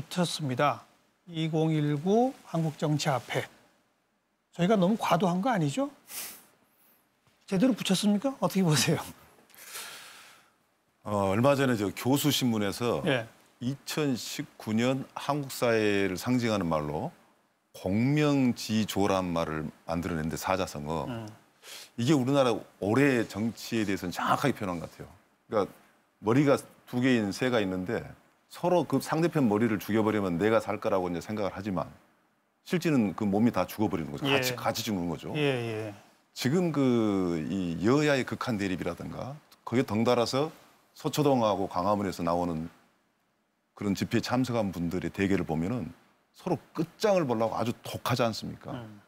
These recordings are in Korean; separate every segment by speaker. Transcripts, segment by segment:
Speaker 1: 붙었습니다. 2019 한국정치 앞에. 저희가 너무 과도한 거 아니죠? 제대로 붙였습니까? 어떻게 보세요? 어, 얼마 전에 저 교수 신문에서 예. 2019년 한국 사회를 상징하는 말로 공명지조란 말을 만들어낸데 사자성어. 음. 이게 우리나라 올해 정치에 대해서는 정확하게 표현한 것 같아요. 그러니까 머리가 두 개인 새가 있는데 서로 그 상대편 머리를 죽여버리면 내가 살 거라고 이제 생각을 하지만 실제는 그 몸이 다 죽어버리는 거죠. 예. 같이 같이 죽는 거죠. 예, 예. 지금 그 이 여야의 극한 대립이라든가 거기에 덩달아서 서초동하고 광화문에서 나오는 그런 집회에 참석한 분들의 대결을 보면은 서로 끝장을 보려고 아주 독하지 않습니까? 음.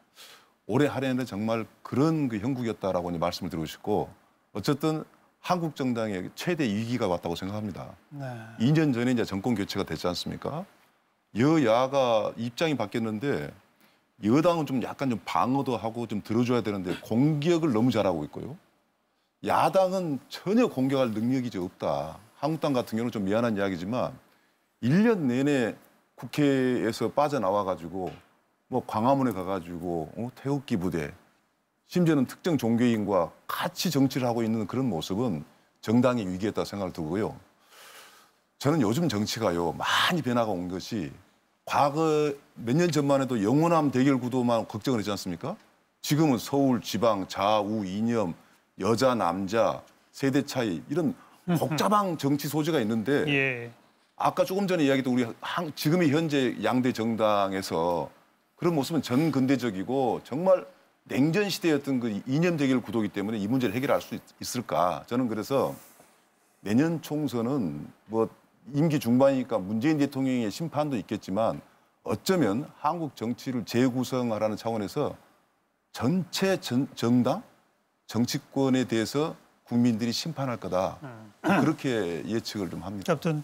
Speaker 1: 올해 하려는 정말 그런 그 형국이었다라고 이제 말씀을 드리고 싶고 어쨌든 한국 정당의 최대 위기가 왔다고 생각합니다. 네. 2년 전에 이제 정권 교체가 됐지 않습니까? 여야가 입장이 바뀌었는데 여당은 좀 약간 좀 방어도 하고 좀 들어줘야 되는데 공격을 너무 잘하고 있고요. 야당은 전혀 공격할 능력이 없다. 한국당 같은 경우는 좀 미안한 이야기지만 1년 내내 국회에서 빠져나와 가지고 뭐 광화문에 가 가지고 어? 태극기 부대 심지어는 특정 종교인과 같이 정치를 하고 있는 그런 모습은 정당의 위기였다 생각을 두고요. 저는 요즘 정치가요 많이 변화가 온 것이 과거 몇 년 전만 해도 영원함 대결 구도만 걱정을 했지 않습니까? 지금은 서울, 지방, 좌우, 이념, 여자, 남자, 세대 차이 이런 복잡한 정치 소재가 있는데 예. 아까 조금 전에 이야기했던 우리 지금의 현재 양대 정당에서 그런 모습은 전근대적이고 정말 냉전 시대였던 그 이념 대결 구도기 때문에 이 문제를 해결할 수 있, 있을까? 저는 그래서 내년 총선은 뭐 임기 중반이니까 문재인 대통령의 심판도 있겠지만 어쩌면 한국 정치를 재구성하라는 차원에서 전체 전, 정당 정치권에 대해서 국민들이 심판할 거다. 음. 그렇게 예측을 좀 합니다. 아무튼